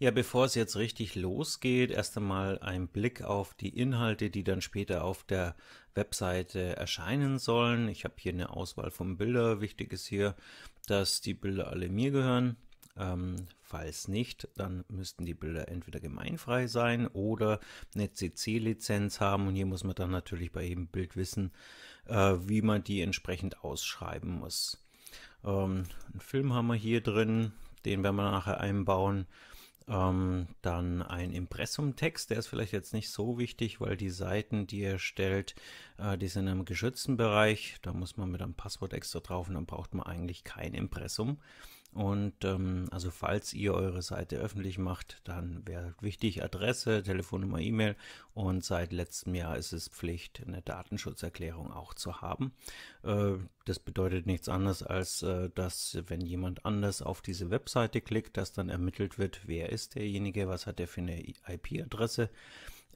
Ja, bevor es jetzt richtig losgeht, erst einmal ein Blick auf die Inhalte, die dann später auf der Webseite erscheinen sollen. Ich habe hier eine Auswahl von Bildern. Wichtig ist hier, dass die Bilder alle mir gehören. Ähm, falls nicht, dann müssten die Bilder entweder gemeinfrei sein oder eine CC-Lizenz haben. Und hier muss man dann natürlich bei jedem Bild wissen, äh, wie man die entsprechend ausschreiben muss. Ähm, einen Film haben wir hier drin, den werden wir nachher einbauen. Ähm, dann ein Impressumtext, der ist vielleicht jetzt nicht so wichtig, weil die Seiten, die ihr stellt, äh, die sind im geschützten Bereich. Da muss man mit einem Passwort extra drauf und dann braucht man eigentlich kein Impressum. Und ähm, also falls ihr eure Seite öffentlich macht, dann wäre wichtig Adresse, Telefonnummer, E-Mail und seit letztem Jahr ist es Pflicht, eine Datenschutzerklärung auch zu haben. Äh, das bedeutet nichts anderes, als äh, dass wenn jemand anders auf diese Webseite klickt, dass dann ermittelt wird, wer ist derjenige, was hat er für eine IP-Adresse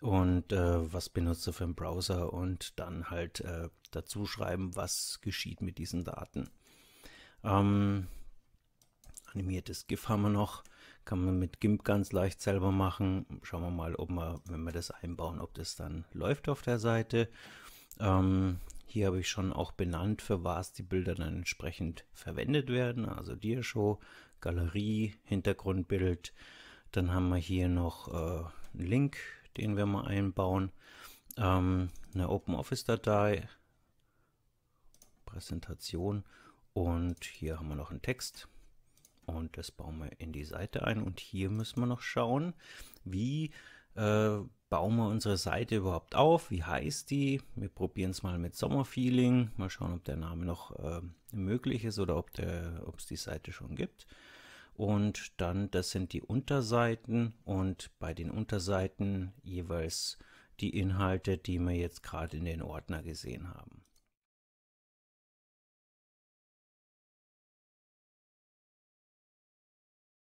und äh, was benutzt er für einen Browser und dann halt äh, dazu schreiben, was geschieht mit diesen Daten. Ähm, animiertes GIF haben wir noch. Kann man mit GIMP ganz leicht selber machen. Schauen wir mal, ob wir, wenn wir das einbauen, ob das dann läuft auf der Seite. Ähm, hier habe ich schon auch benannt, für was die Bilder dann entsprechend verwendet werden. Also Diashow, Galerie, Hintergrundbild. Dann haben wir hier noch äh, einen Link, den wir mal einbauen. Ähm, eine OpenOffice-Datei, Präsentation und hier haben wir noch einen Text. Und das bauen wir in die Seite ein. Und hier müssen wir noch schauen, wie äh, bauen wir unsere Seite überhaupt auf? Wie heißt die? Wir probieren es mal mit Sommerfeeling. Mal schauen, ob der Name noch äh, möglich ist oder ob es die Seite schon gibt. Und dann, das sind die Unterseiten und bei den Unterseiten jeweils die Inhalte, die wir jetzt gerade in den Ordner gesehen haben.